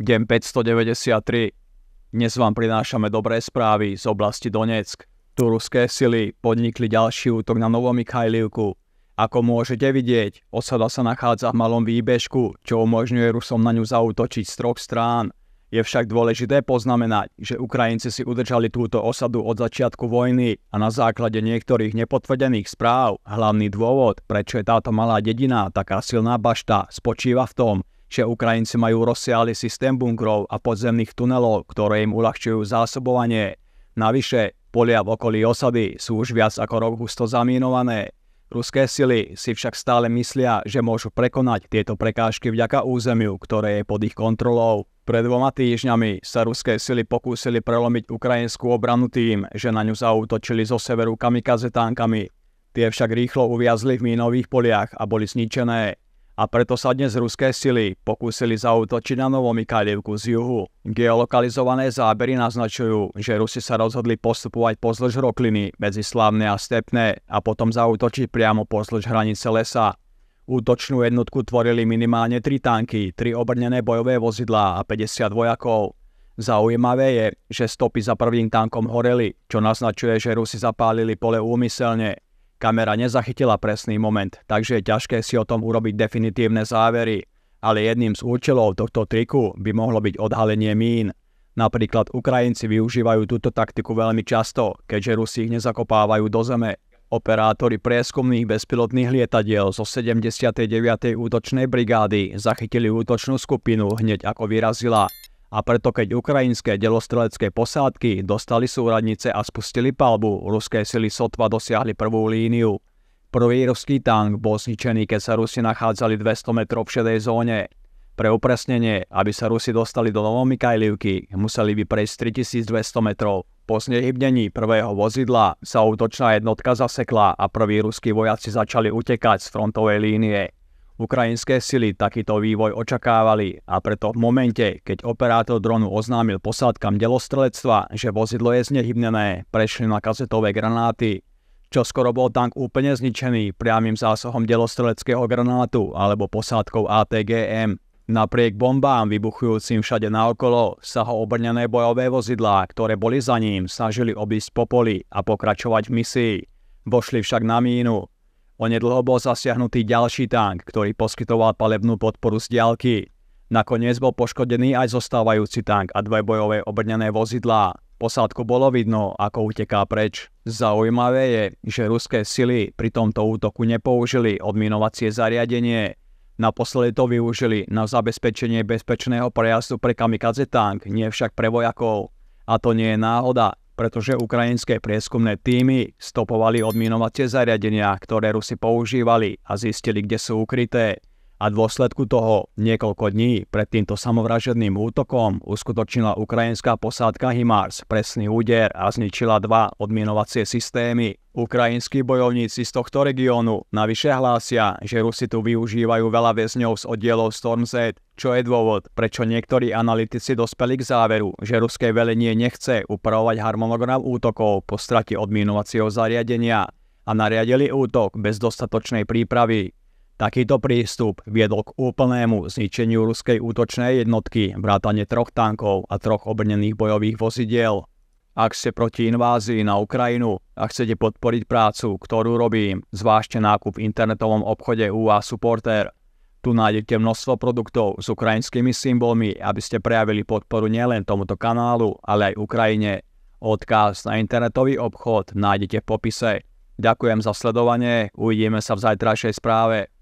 Deň 593. Dnes vám prinášame dobré správy z oblasti Donetsk. Tu ruské sily podnikli ďalší útok na Novomikajlivku. Ako môžete vidieť, osada sa nachádza v malom výbežku, čo umožňuje Rusom na ňu zautočiť z troch strán. Je však dôležité poznamenať, že Ukrajinci si udržali túto osadu od začiatku vojny a na základe niektorých nepotvrdených správ hlavný dôvod, prečo je táto malá dedina taká silná bašta, spočíva v tom, že Ukrajinci majú rozsiahly systém bunkrov a podzemných tunelov, ktoré im uľahčujú zásobovanie. Navyše, polia v okolí osady sú už viac ako rok husto zaminované. Ruské sily si však stále myslia, že môžu prekonať tieto prekážky vďaka územiu, ktoré je pod ich kontrolou. Pred dvoma týždňami sa ruské sily pokúsili prelomiť ukrajinskú obranu tým, že na ňu zautočili zo severu kamikaze tankami. Tie však rýchlo uviazli v mínových poliach a boli zničené a preto sa dnes ruské sily pokúsili zautočiť na Novomikajlivku z juhu. Geolokalizované zábery naznačujú, že Rusi sa rozhodli postupovať pozdĺž rokliny medzi Slavné a Stepné a potom zautočiť priamo pozdĺž hranice lesa. Útočnú jednotku tvorili minimálne tri tanky, tri obrnené bojové vozidlá a 50 vojakov. Zaujímavé je, že stopy za prvým tankom horeli, čo naznačuje, že Rusi zapálili pole úmyselne. Kamera nezachytila presný moment, takže je ťažké si o tom urobiť definitívne závery. Ale jedným z účelov tohto triku by mohlo byť odhalenie mín. Napríklad Ukrajinci využívajú túto taktiku veľmi často, keďže Rusi ich nezakopávajú do zeme. Operátori prieskumných bezpilotných lietadiel zo 79. útočnej brigády zachytili útočnú skupinu hneď ako vyrazila a preto keď ukrajinské delostrelecké posádky dostali súradnice a spustili palbu, ruské sily sotva dosiahli prvú líniu. Prvý ruský tank bol zničený, keď sa Rusi nachádzali 200 metrov v šedej zóne. Pre upresnenie, aby sa Rusi dostali do Novomikajlivky, museli by prejsť 3200 metrov. Po znehybnení prvého vozidla sa útočná jednotka zasekla a prví ruskí vojaci začali utekať z frontovej línie. Ukrajinské sily takýto vývoj očakávali a preto v momente, keď operátor dronu oznámil posádkam delostrelectva, že vozidlo je znehybnené, prešli na kazetové granáty. Čo skoro bol tank úplne zničený priamým zásahom delostreleckého granátu alebo posádkou ATGM. Napriek bombám vybuchujúcim všade naokolo sa ho obrnené bojové vozidlá, ktoré boli za ním, snažili obísť popoli a pokračovať v misii. Vošli však na mínu, Onedlho bol zasiahnutý ďalší tank, ktorý poskytoval palebnú podporu z diaľky. Nakoniec bol poškodený aj zostávajúci tank a dve bojové obrnené vozidlá. Posádku bolo vidno, ako uteká preč. Zaujímavé je, že ruské sily pri tomto útoku nepoužili odminovacie zariadenie. Naposledy to využili na zabezpečenie bezpečného prejazdu pre kamikaze tank, nie však pre vojakov. A to nie je náhoda, pretože ukrajinské prieskumné týmy stopovali odminovacie zariadenia, ktoré Rusi používali a zistili, kde sú ukryté a dôsledku toho niekoľko dní pred týmto samovražedným útokom uskutočnila ukrajinská posádka HIMARS presný úder a zničila dva odmienovacie systémy. Ukrajinskí bojovníci z tohto regiónu navyše hlásia, že Rusi tu využívajú veľa väzňov z oddielov Storm Z, čo je dôvod, prečo niektorí analytici dospeli k záveru, že ruské velenie nechce upravovať harmonogram útokov po strate odminovacieho zariadenia a nariadili útok bez dostatočnej prípravy. Takýto prístup viedol k úplnému zničeniu ruskej útočnej jednotky, vrátane troch tankov a troch obrnených bojových vozidiel. Ak ste proti invázii na Ukrajinu a chcete podporiť prácu, ktorú robím, zvážte nákup v internetovom obchode UA Supporter. Tu nájdete množstvo produktov s ukrajinskými symbolmi, aby ste prejavili podporu nielen tomuto kanálu, ale aj Ukrajine. Odkaz na internetový obchod nájdete v popise. Ďakujem za sledovanie, uvidíme sa v zajtrajšej správe.